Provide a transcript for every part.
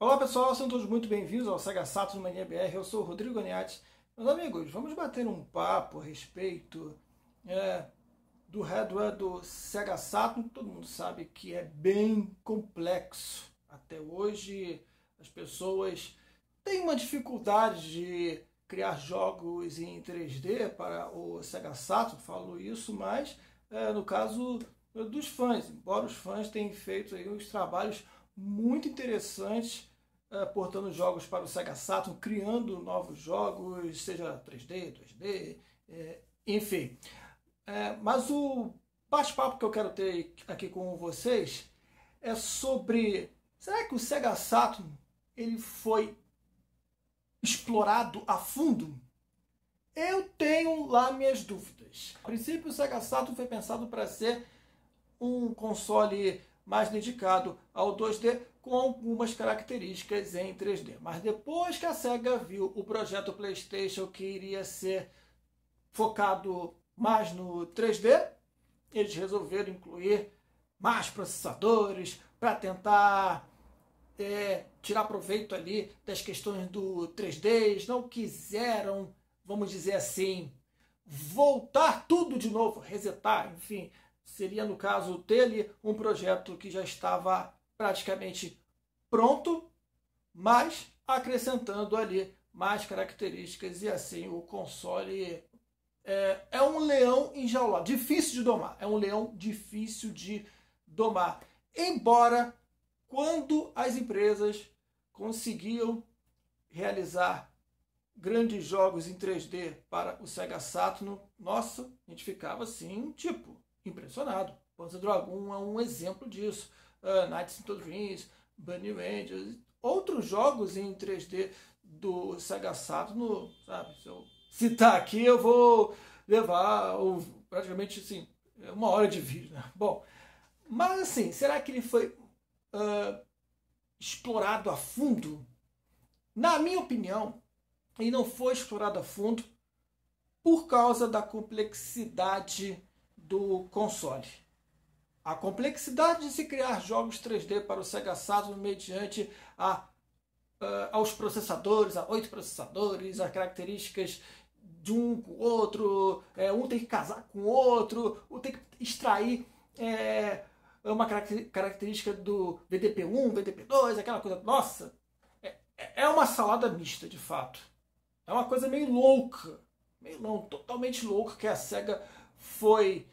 Olá pessoal, sejam todos muito bem-vindos ao Sega Saturn Mania BR. Eu sou o Rodrigo Aniati. Meus amigos, vamos bater um papo a respeito é, do hardware do Sega Saturn. Todo mundo sabe que é bem complexo. Até hoje as pessoas têm uma dificuldade de criar jogos em 3D para o Sega Saturn. Falo isso, mas é, no caso dos fãs, embora os fãs tenham feito aí uns trabalhos muito interessantes é, portando jogos para o Sega Saturn, criando novos jogos, seja 3D, 2D, é, enfim. É, mas o bate-papo que eu quero ter aqui com vocês é sobre será que o Sega Saturn ele foi explorado a fundo? Eu tenho lá minhas dúvidas. A princípio, o Sega Saturn foi pensado para ser um console mais dedicado ao 2D, com algumas características em 3D. Mas depois que a SEGA viu o projeto PlayStation que iria ser focado mais no 3D, eles resolveram incluir mais processadores para tentar é, tirar proveito ali das questões do 3D. Eles não quiseram, vamos dizer assim, voltar tudo de novo, resetar, enfim. Seria, no caso dele, um projeto que já estava praticamente pronto, mas acrescentando ali mais características e assim o console é, é um leão enjaulado, difícil de domar, é um leão difícil de domar. Embora quando as empresas conseguiam realizar grandes jogos em 3D para o Sega Saturn, nossa, a gente ficava assim, tipo, impressionado. Panzer Dragon é um exemplo disso uh, in into Dreams, Bunny Rangers, outros jogos em 3D do Sega Saturn, sabe? Se eu citar aqui, eu vou levar ou, praticamente assim, uma hora de vídeo. Né? Bom, mas assim, será que ele foi uh, explorado a fundo? Na minha opinião, ele não foi explorado a fundo por causa da complexidade do console. A complexidade de se criar jogos 3D para o Sega Saturn mediante a, uh, aos processadores, a oito processadores, as características de um com o outro, é, um tem que casar com o outro, um tem que extrair é, uma característica do VDP1, VDP2, aquela coisa. Nossa, é, é uma salada mista, de fato. É uma coisa meio louca, meio não, totalmente louca que a SEGA foi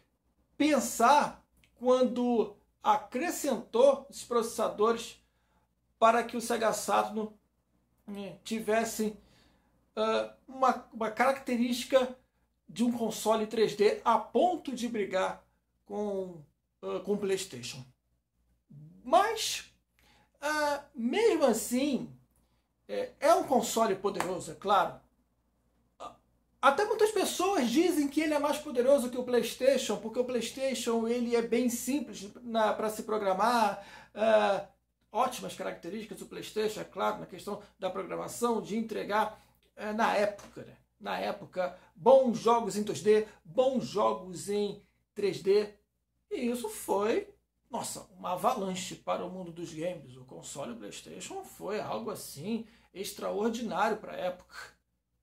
pensar quando acrescentou os processadores para que o Sega Saturn né, tivesse uh, uma, uma característica de um console 3D a ponto de brigar com, uh, com o PlayStation. Mas, uh, mesmo assim, é, é, um console poderoso, é claro. Até muitas pessoas dizem que ele é mais poderoso que o PlayStation, porque o PlayStation ele é bem simples para se programar. Uh, ótimas características do PlayStation, é claro, na questão da programação, de entregar uh, na época, né? na época, bons jogos em 2D, bons jogos em 3D. E isso foi, nossa, uma avalanche para o mundo dos games. O console PlayStation foi algo assim extraordinário para a época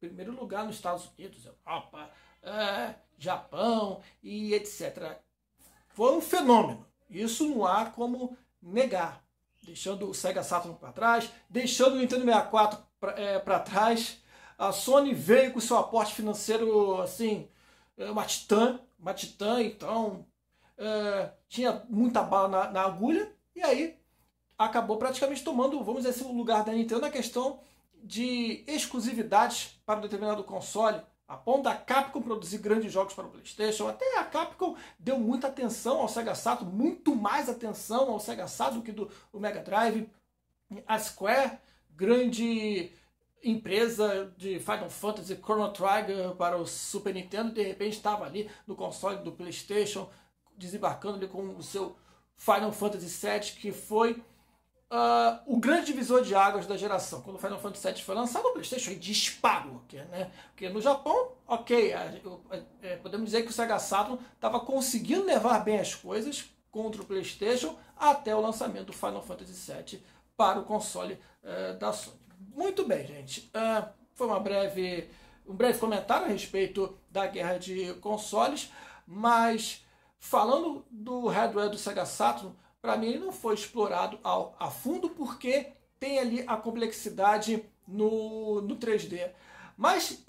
primeiro lugar nos Estados Unidos, Europa, é, Japão e etc. Foi um fenômeno. Isso não há como negar. Deixando o Sega Saturn para trás, deixando o Nintendo 64 para é, trás, a Sony veio com seu aporte financeiro assim, é, uma titã, uma titã, então é, tinha muita bala na, na agulha, e aí acabou praticamente tomando, vamos dizer assim, o lugar da Nintendo na questão de exclusividades para um determinado console, a ponto da Capcom produzir grandes jogos para o PlayStation. Até a Capcom deu muita atenção ao Sega Saturn, muito mais atenção ao Sega Saturn do que do, do Mega Drive. A Square, grande empresa de Final Fantasy Chrono Trigger para o Super Nintendo, de repente estava ali no console do PlayStation, desembarcando ali com o seu Final Fantasy VII, que foi Uh, o grande divisor de águas da geração. Quando o Final Fantasy VII foi lançado, o PlayStation disparou. Né? Porque no Japão, ok, é, podemos dizer que o Sega Saturn estava conseguindo levar bem as coisas contra o PlayStation até o lançamento do Final Fantasy VII para o console uh, da Sony. Muito bem, gente. Uh, foi uma breve, um breve comentário a respeito da guerra de consoles, mas falando do hardware do Sega Saturn para mim, ele não foi explorado ao, a fundo porque tem ali a complexidade no, no 3D. Mas uh,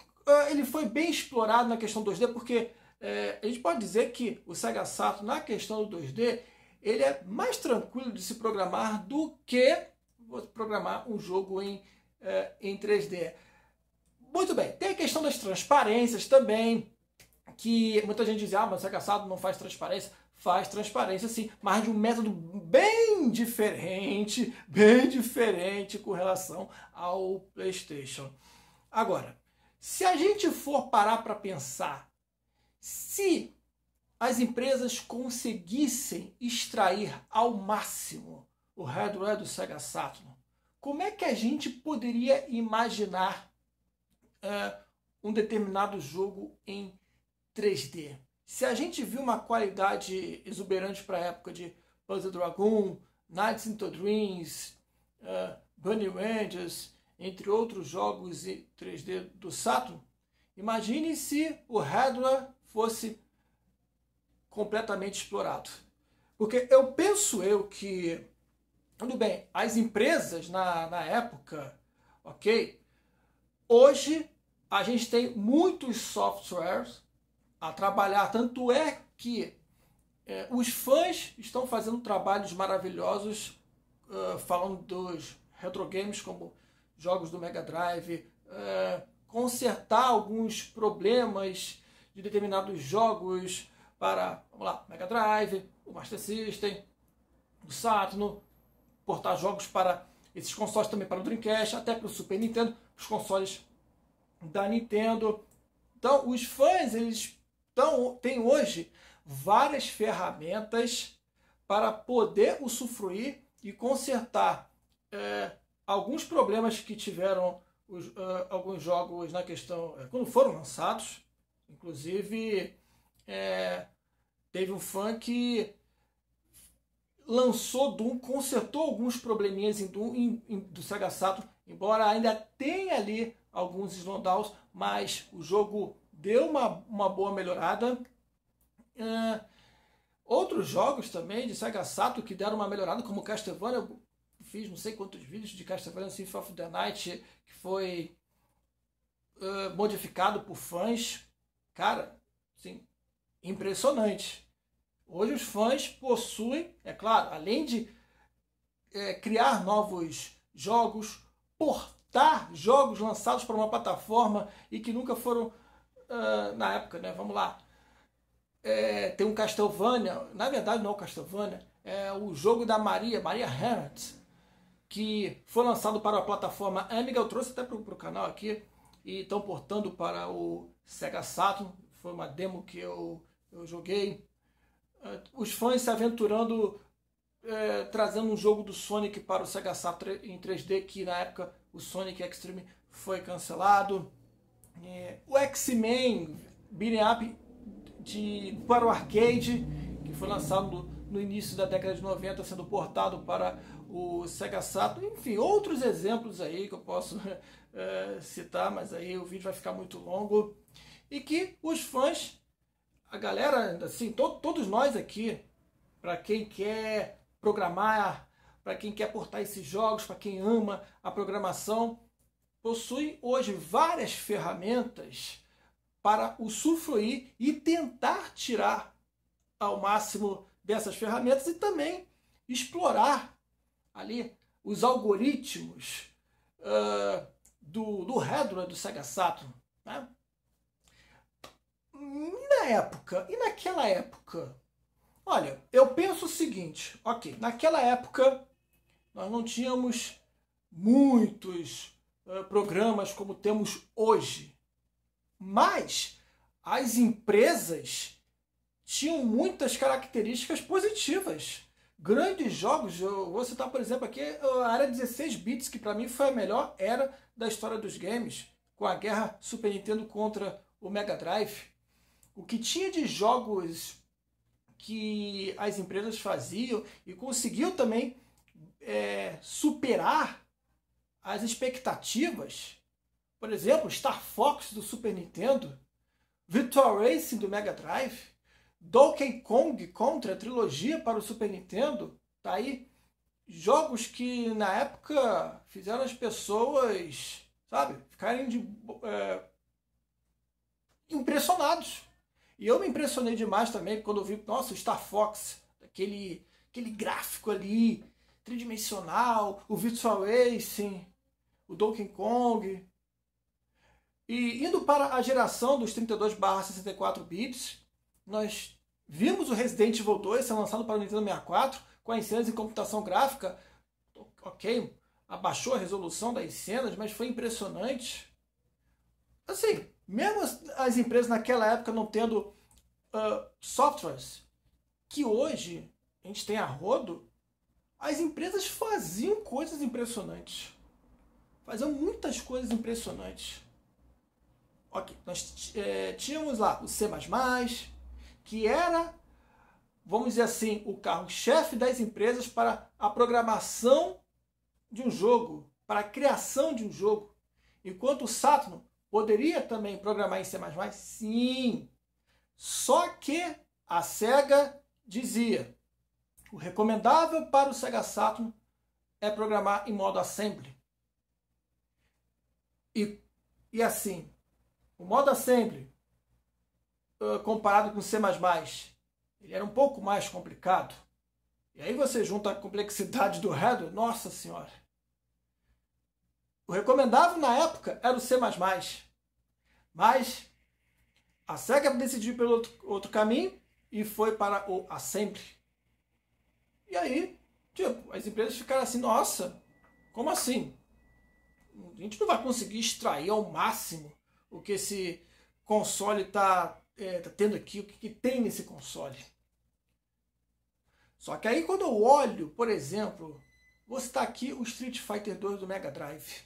ele foi bem explorado na questão 2D porque é, a gente pode dizer que o Sega Saturn, na questão do 2D, ele é mais tranquilo de se programar do que programar um jogo em, é, em 3D. Muito bem, tem a questão das transparências também, que muita gente diz, ah, mas o Sega Saturn não faz transparência faz transparência sim, mas de um método bem diferente, bem diferente com relação ao PlayStation. Agora, se a gente for parar para pensar, se as empresas conseguissem extrair ao máximo o hardware do Sega Saturn, como é que a gente poderia imaginar uh, um determinado jogo em 3D? Se a gente viu uma qualidade exuberante para a época de Puzzle Dragoon, Nights into Dreams, uh, Bunny Rangers, entre outros jogos 3D do Saturn, imagine se o hardware fosse completamente explorado. Porque eu penso eu que, tudo bem, as empresas na, na época, ok, hoje a gente tem muitos softwares a trabalhar. Tanto é que é, os fãs estão fazendo trabalhos maravilhosos, uh, falando dos retro games como jogos do Mega Drive, uh, consertar alguns problemas de determinados jogos para, vamos lá, Mega Drive, o Master System, o Saturn portar jogos para esses consoles também para o Dreamcast, até para o Super Nintendo, os consoles da Nintendo. Então, os fãs, eles então, tem hoje várias ferramentas para poder usufruir e consertar é, alguns problemas que tiveram os, uh, alguns jogos na questão é, quando foram lançados. Inclusive, é, teve um fã que lançou Doom, consertou alguns probleminhas em Doom, em, em, do Sega Saturn, embora ainda tenha ali alguns slowdowns, mas o jogo deu uma, uma boa melhorada. Uh, outros jogos também de Sega Sato que deram uma melhorada, como Castlevania, eu fiz não sei quantos vídeos de Castlevania Symphony of the Night que foi uh, modificado por fãs. Cara, assim, impressionante. Hoje os fãs possuem, é claro, além de é, criar novos jogos, portar jogos lançados para uma plataforma e que nunca foram uh, na época, né? Vamos lá. É, tem um Castlevania, na verdade não é o Castlevania, é o jogo da Maria, Maria Herrett, que foi lançado para a plataforma Amiga, eu trouxe até para o canal aqui, e estão portando para o Sega Saturn, foi uma demo que eu, eu joguei. Ah, os fãs se aventurando, é, trazendo um jogo do Sonic para o Sega Saturn em 3D, que na época o Sonic Extreme foi cancelado. É, o X-Men Beat'em Up de, para o arcade, que foi lançado no, início da década de 90, sendo portado para o Sega Saturn. Enfim, outros exemplos aí que eu posso é, citar, mas aí o vídeo vai ficar muito longo. E que os fãs, a galera, assim, to todos nós aqui, para quem quer programar, para quem quer portar esses jogos, para quem ama a programação, possui hoje várias ferramentas para usufruir e tentar tirar ao máximo dessas ferramentas e também explorar ali os algoritmos uh, do, do Hedron, do Sega Saturn. Né? na época, e naquela época? Olha, eu penso o seguinte, ok, naquela época nós não tínhamos muitos eh, programas como temos hoje. Mas as empresas tinham muitas características positivas. Grandes jogos, eu vou citar por exemplo aqui eh, a área 16 bits, que para mim foi a melhor era da história dos games, com a guerra Super Nintendo contra o Mega Drive. O que tinha de jogos que as empresas faziam e conseguiu também é, superar as expectativas. Por exemplo, Star Fox do Super Nintendo, Victor Racing do Mega Drive, Donkey Kong contra a trilogia para o Super Nintendo, tá aí jogos que na época fizeram as pessoas, sabe, ficarem de, é, impressionados. E eu me impressionei demais também quando eu vi, nossa, Star Fox, aquele, aquele gráfico ali, tridimensional, o Virtual Racing, o Donkey Kong. E indo para a geração dos 32/64 bits, nós vimos o Resident Evil 2 ser lançado para o Nintendo 64 com as cenas em computação gráfica. Ok, abaixou a resolução das cenas, mas foi impressionante. Assim, mesmo as, as empresas naquela época não tendo uh, softwares que hoje a gente tem a rodo, as empresas faziam coisas impressionantes faziam muitas coisas impressionantes. Ok, nós é, tínhamos lá o C, que era, vamos dizer assim, o carro-chefe das empresas para a programação de um jogo, para a criação de um jogo. Enquanto o Saturn poderia também programar em C, sim. Só que a SEGA dizia: o recomendável para o Sega Saturn é programar em modo assembly. E, e assim, o modo assembly, ah, comparado com C++, ele era um pouco mais complicado. E aí você junta a complexidade do hardware, nossa senhora. O recomendável na época era o C++. Mas a SEGA decidiu pelo outro, outro caminho e foi para o assembly. E aí, tipo, as empresas ficaram assim, nossa, como assim? a gente não vai conseguir extrair ao máximo o que esse console está é, tá tendo aqui, o que, que tem nesse console. Só que aí quando eu olho, por exemplo, vou citar aqui o Street Fighter 2 do Mega Drive.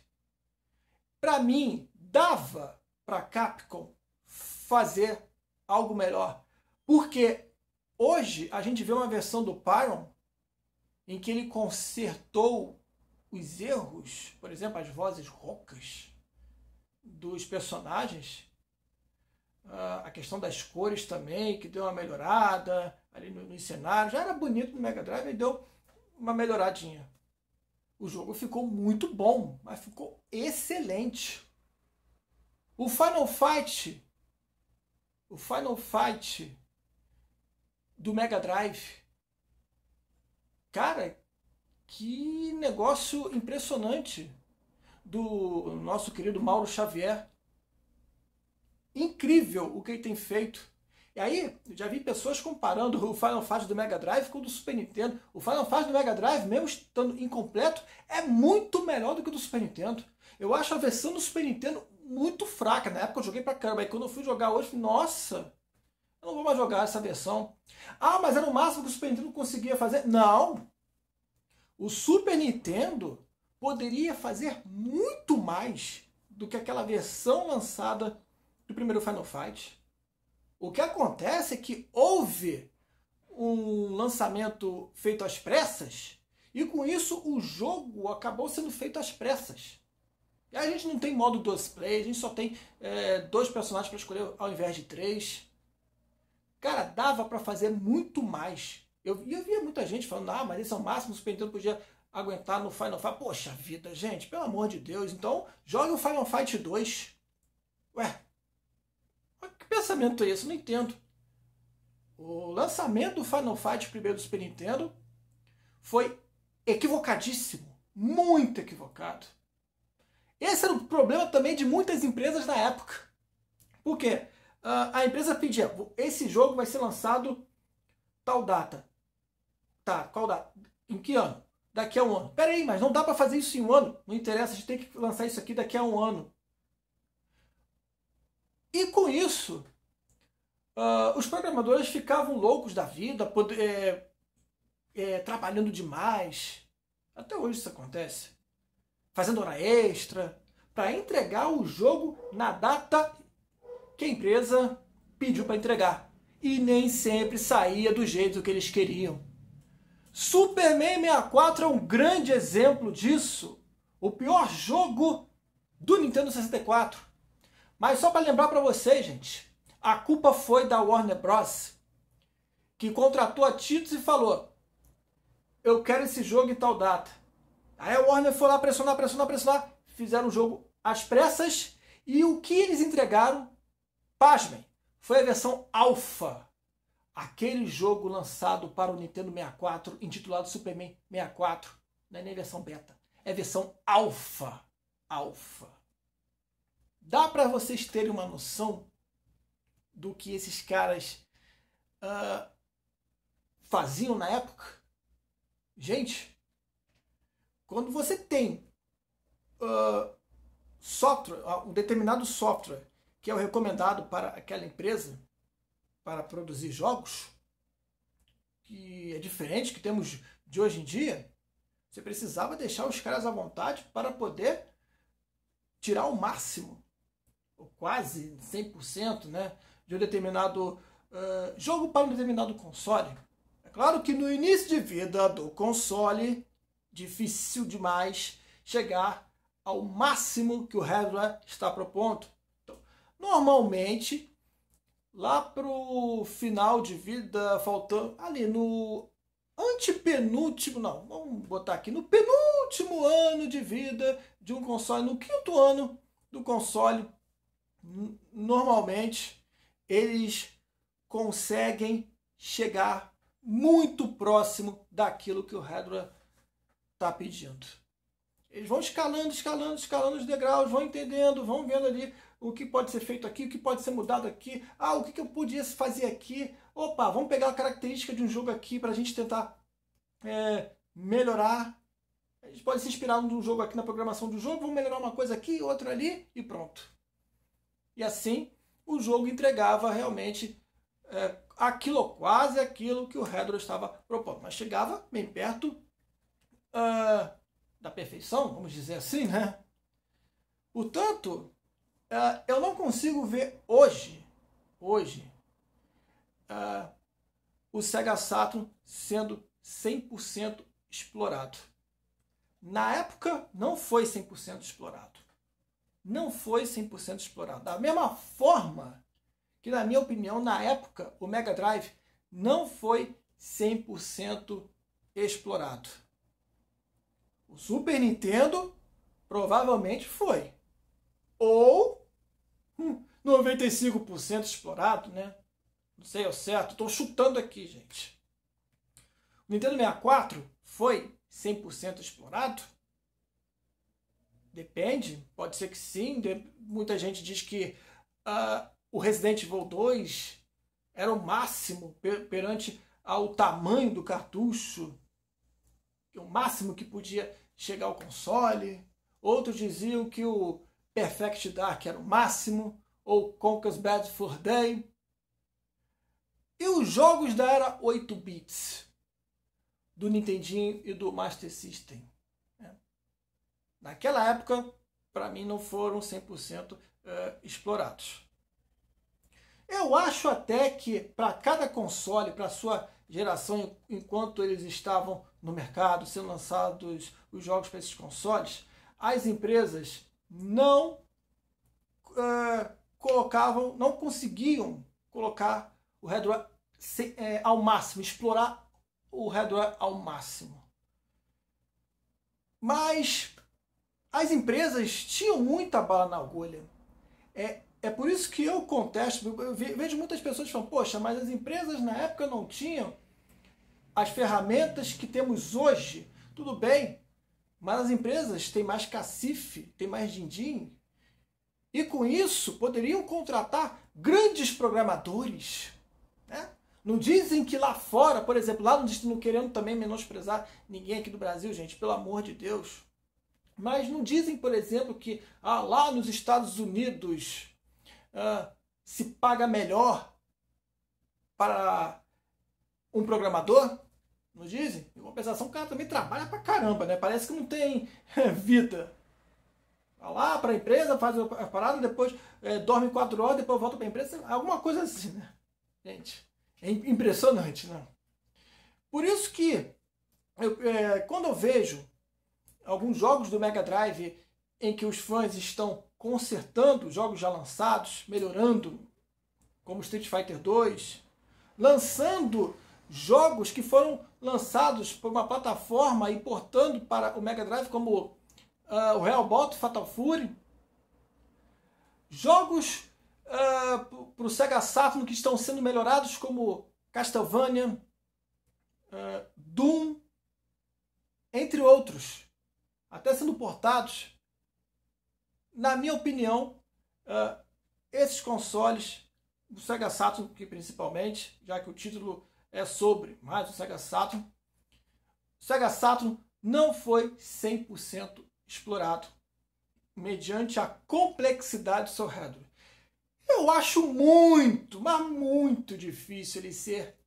Para mim, dava para Capcom fazer algo melhor. Porque hoje a gente vê uma versão do Pyron em que ele consertou os erros, por exemplo, as vozes rocas dos personagens, ah, a questão das cores também, que deu uma melhorada ali no, no cenário, já era bonito no Mega Drive e deu uma melhoradinha. O jogo ficou muito bom, mas ficou excelente. O Final Fight, o Final Fight do Mega Drive, cara, que negócio impressionante do nosso querido Mauro Xavier. Incrível o que ele tem feito. E aí, já vi pessoas comparando o Final Fight do Mega Drive com o do Super Nintendo. O Final Fight do Mega Drive, mesmo estando incompleto, é muito melhor do que o do Super Nintendo. Eu acho a versão do Super Nintendo muito fraca. Na época eu joguei pra caramba. E quando eu fui jogar hoje, nossa, eu não vou mais jogar essa versão. Ah, mas era o máximo que o Super Nintendo conseguia fazer. Não, o Super Nintendo poderia fazer muito mais do que aquela versão lançada do primeiro Final Fight. O que acontece é que houve um lançamento feito às pressas e com isso o jogo acabou sendo feito às pressas. E a gente não tem modo dos play, a gente só tem é, dois personagens para escolher ao invés de três. Cara, dava para fazer muito mais eu, eu via muita gente falando, ah, mas esse é o máximo que o Super Nintendo podia aguentar no Final Fight. Poxa vida, gente, pelo amor de Deus. Então, jogue o Final Fight 2. Ué, que pensamento é esse? Não entendo. O lançamento do Final Fight primeiro do Super Nintendo foi equivocadíssimo. Muito equivocado. Esse era o problema também de muitas empresas na época. Por quê? Uh, a empresa pedia, esse jogo vai ser lançado tal data. Tá, qual dá? Em que ano? Daqui a um ano. Peraí, mas não dá para fazer isso em um ano. Não interessa, a gente tem que lançar isso aqui daqui a um ano. E com isso, uh, os programadores ficavam loucos da vida, é, é, trabalhando demais. Até hoje isso acontece. Fazendo hora extra, para entregar o jogo na data que a empresa pediu para entregar. E nem sempre saía do jeito que eles queriam. Superman 64 é um grande exemplo disso. O pior jogo do Nintendo 64. Mas só para lembrar para vocês, gente, a culpa foi da Warner Bros. que contratou a Titus e falou: "Eu quero esse jogo em tal data". Aí a Warner foi lá pressionar, pressionar, pressionar, fizeram o jogo às pressas e o que eles entregaram, pasmem, foi a versão alfa aquele jogo lançado para o Nintendo 64, intitulado Superman 64, não é nem versão beta, é versão alfa. Alfa. Dá para vocês terem uma noção do que esses caras uh, faziam na época? Gente, quando você tem uh, software, ah, um determinado software que é o recomendado para aquela empresa, para produzir jogos, que é diferente que temos de hoje em dia, você precisava deixar os caras à vontade para poder tirar o máximo, ou quase 100%, né, de um determinado uh, jogo para um determinado console. É claro que no início de vida do console, difícil demais chegar ao máximo que o hardware está propondo. Então, normalmente, lá pro final de vida, faltando ali no antepenúltimo, não, vamos botar aqui no penúltimo ano de vida de um console, no quinto ano do console, normalmente eles conseguem chegar muito próximo daquilo que o hardware está pedindo. Eles vão escalando, escalando, escalando os degraus, vão entendendo, vão vendo ali o que pode ser feito aqui, o que pode ser mudado aqui, ah, o que eu podia fazer aqui, opa, vamos pegar a característica de um jogo aqui para a gente tentar é, melhorar. A gente pode se inspirar num jogo aqui na programação do jogo, vamos melhorar uma coisa aqui, outra ali e pronto. E assim o jogo entregava realmente é, aquilo, quase aquilo que o Hedro estava propondo, mas chegava bem perto uh, da perfeição, vamos dizer assim, né? Portanto, uh, eu não consigo ver hoje, hoje, uh, o Sega Saturn sendo 100% explorado. Na época, não foi 100% explorado. Não foi 100% explorado. Da mesma forma que, na minha opinião, na época, o Mega Drive não foi 100% explorado. O Super Nintendo provavelmente foi ou 95% hum, explorado, né? Não sei ao certo, estou chutando aqui, gente. O Nintendo 64 foi 100% explorado? Depende, pode ser que sim. Muita gente diz que uh, o Resident Evil 2 era o máximo per perante ao tamanho do cartucho, o máximo que podia chegar ao console. Outros diziam que o Perfect Dark era o máximo, ou Conker's Bad for Day. E os jogos da era 8 bits do Nintendinho e do Master System. É. Naquela época, para mim, não foram 100% é, explorados. Eu acho até que para cada console, para sua geração, enquanto eles estavam no mercado, sendo lançados os jogos para esses consoles, as empresas não uh, colocavam, não conseguiam colocar o hardware é, eh, ao máximo, explorar o hardware ao máximo. Mas as empresas tinham muita bala na agulha. É, é por isso que eu contesto. Eu vejo muitas pessoas falando, poxa, mas as empresas na época não tinham as ferramentas que temos hoje. Tudo bem, mas as empresas têm mais cacife, têm mais din-din, e com isso poderiam contratar grandes programadores. Né? Não dizem que lá fora, por exemplo, lá no não querendo também menosprezar ninguém aqui do Brasil, gente, pelo amor de Deus. Mas não dizem, por exemplo, que ah, lá nos Estados Unidos ah, se paga melhor para um programador? Não dizem? Em compensação, o cara também trabalha pra caramba, né? Parece que não tem é, vida. Vai lá pra empresa, faz a parada, depois é, dorme quatro horas, depois volta pra empresa. Alguma coisa assim, né? Gente, é impressionante, né? Por isso que, eu, é, quando eu vejo alguns jogos do Mega Drive em que os fãs estão consertando jogos já lançados, melhorando, como Street Fighter 2, lançando jogos que foram lançados por uma plataforma importando para o Mega Drive, como uh, o Hellbot, Fatal Fury. Jogos uh, ah, para o Sega Saturn que estão sendo melhorados, como Castlevania, uh, Doom, entre outros, até sendo portados. Na minha opinião, esses consoles, o Sega Saturn principalmente, já que o título é sobre mais o Sega Saturn. O Sega Saturn não foi 100% explorado mediante a complexidade do seu hardware. Eu acho muito, mas muito difícil ele ser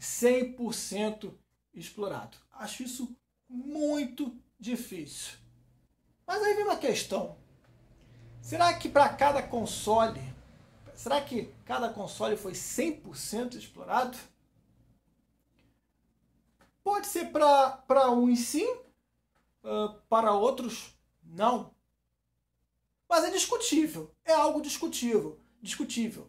100% explorado. Acho isso muito difícil. Mas aí vem uma questão. Será que para cada console, será que cada console foi 100% explorado? Pode ser para uns sim, uh, para outros não. Mas é discutível, é algo discutível, discutível.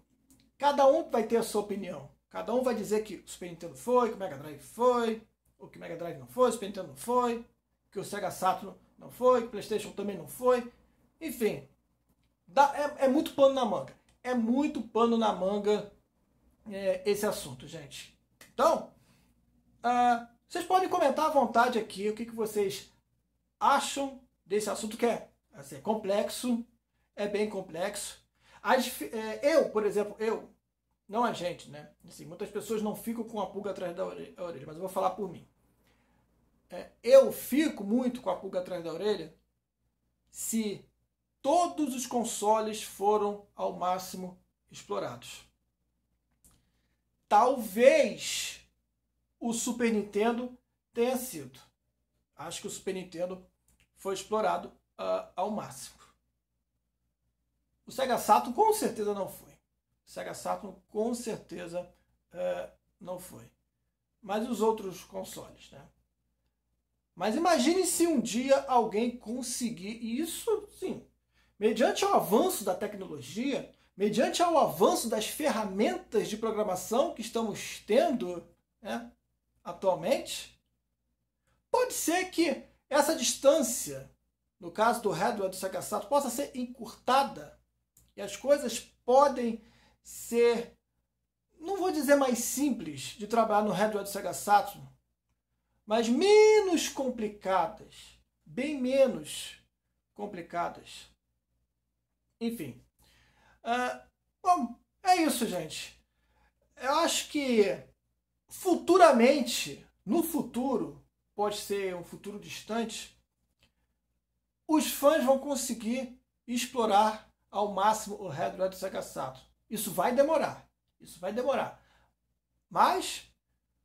Cada um vai ter a sua opinião. Cada um vai dizer que o Super Nintendo foi, que o Mega Drive foi, ou que o Mega Drive não foi, o Super Nintendo não foi, que o Sega Saturn não foi, que o PlayStation também não foi. Enfim, dá, é, é muito pano na manga. É muito pano na manga é, esse assunto, gente. Então, uh, vocês podem comentar à vontade aqui o que, que vocês acham desse assunto que é assim, é complexo, é bem complexo. As, é, eu, por exemplo, eu, não a gente, né? Assim, muitas pessoas não ficam com a pulga atrás da orelha, mas eu vou falar por mim. É, eu fico muito com a pulga atrás da orelha se todos os consoles foram ao máximo explorados. Talvez o Super Nintendo tenha sido. Acho que o Super Nintendo foi explorado uh, ao máximo. O Sega Saturn com certeza não foi. O Sega Saturn com certeza uh, não foi. Mas os outros consoles, né? Mas imagine se um dia alguém conseguir isso, sim, mediante o avanço da tecnologia, mediante o avanço das ferramentas de programação que estamos tendo, né? atualmente, pode ser que essa distância, no caso do redwood do Sakasato, possa ser encurtada e as coisas podem ser, não vou dizer mais simples de trabalhar no redwood do Sakasato, mas menos complicadas, bem menos complicadas. Enfim. Uh, bom, é isso, gente. Eu acho que Futuramente, no futuro, pode ser um futuro distante, os fãs vão conseguir explorar ao máximo o Red Red Sagasato. Isso vai demorar. Isso vai demorar. Mas,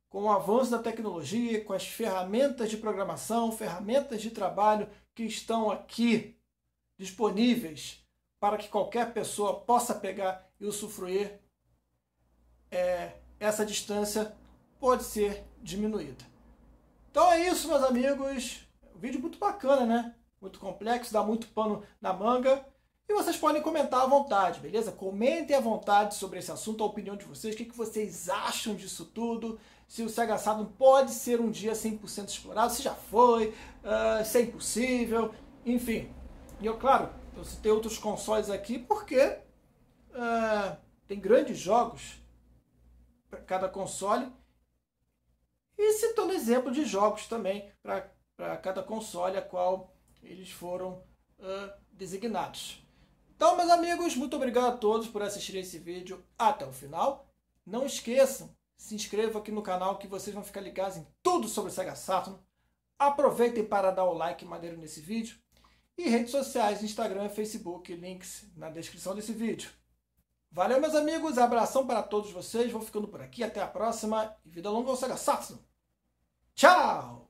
com o avanço da tecnologia, com as ferramentas de programação, ferramentas de trabalho que estão aqui disponíveis para que qualquer pessoa possa pegar e usufruir, é, essa distância pode ser diminuída. Então é isso, meus amigos. Um vídeo é muito bacana, né? Muito complexo, dá muito pano na manga. E vocês podem comentar à vontade, beleza? Comentem à vontade sobre esse assunto, a opinião de vocês, o que vocês acham disso tudo, se o Sega Saturn pode ser um dia 100% explorado, se já foi, uh, se é impossível, enfim. E eu, claro, eu citei outros consoles aqui porque uh, tem grandes jogos para cada console e citando exemplo de jogos também para cada console a qual eles foram uh, designados. Então, meus amigos, muito obrigado a todos por assistirem esse vídeo até o final. Não esqueçam, se inscrevam aqui no canal que vocês vão ficar ligados em tudo sobre o Sega Saturn. Aproveitem para dar o like maneiro nesse vídeo. E redes sociais, Instagram, e Facebook, links na descrição desse vídeo. Valeu, meus amigos. Abração para todos vocês. Vou ficando por aqui. Até a próxima. E vida longa ao Sega Saturn. Tchau!